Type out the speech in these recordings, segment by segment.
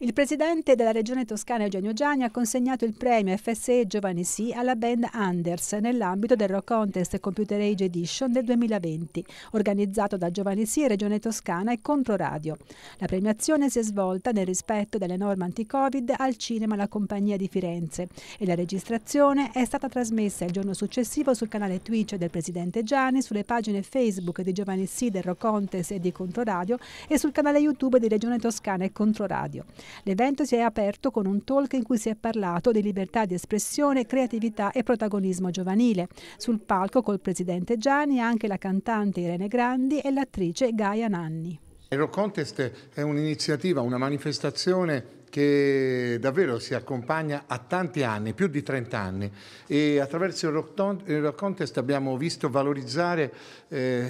Il presidente della regione toscana Eugenio Gianni ha consegnato il premio FSE Giovanni Sì alla band Anders nell'ambito del Rock Contest Computer Age Edition del 2020, organizzato da Giovanni Sì, Regione Toscana e Controradio. La premiazione si è svolta nel rispetto delle norme anti-Covid al cinema La Compagnia di Firenze e la registrazione è stata trasmessa il giorno successivo sul canale Twitch del presidente Gianni, sulle pagine Facebook di Giovanni Sì del Rock Contest e di Controradio e sul canale YouTube di Regione Toscana e Controradio. L'evento si è aperto con un talk in cui si è parlato di libertà di espressione, creatività e protagonismo giovanile. Sul palco col presidente Gianni anche la cantante Irene Grandi e l'attrice Gaia Nanni. Aero Contest è un'iniziativa, una manifestazione che davvero si accompagna a tanti anni, più di 30 anni e attraverso il Rock, Contest abbiamo visto valorizzare eh,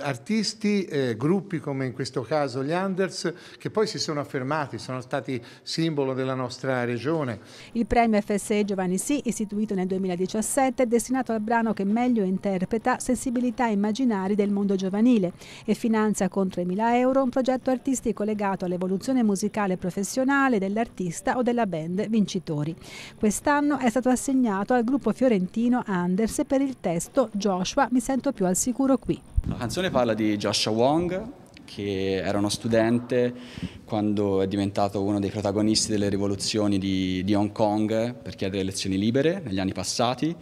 artisti, eh, gruppi come in questo caso gli Anders che poi si sono affermati, sono stati simbolo della nostra regione. Il premio FSE Giovanni Sì, istituito nel 2017, è destinato al brano che meglio interpreta sensibilità immaginari del mondo giovanile e finanzia con 3.000 euro un progetto artistico legato all'evoluzione musicale professionale canzoni dell'artista o della band vincitori. Quest'anno è stato assegnato al gruppo fiorentino Anders per il testo Joshua mi sento più al sicuro qui. La canzone parla di Joshua Wong, che era uno studente quando è diventato uno dei protagonisti delle rivoluzioni di, di, Hong Kong per chiedere elezioni libere negli anni passati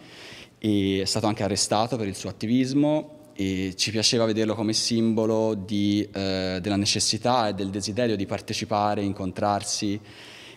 e è stato anche arrestato per il suo attivismo e ci piaceva vederlo come simbolo di, eh, della necessità e del desiderio di partecipare, incontrarsi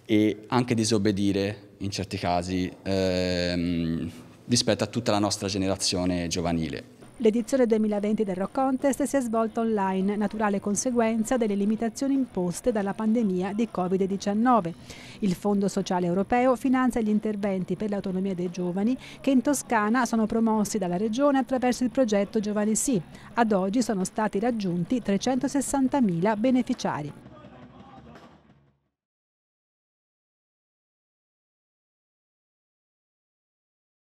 e anche disobbedire in certi casi ehm, rispetto a tutta la nostra generazione giovanile. L'edizione 2020 del Rock Contest si è svolta online, naturale conseguenza delle limitazioni imposte dalla pandemia di Covid-19. Il Fondo Sociale Europeo finanzia gli interventi per l'autonomia dei giovani che in Toscana sono promossi dalla Regione attraverso il progetto Giovani Sì. Ad oggi sono stati raggiunti 360.000 beneficiari.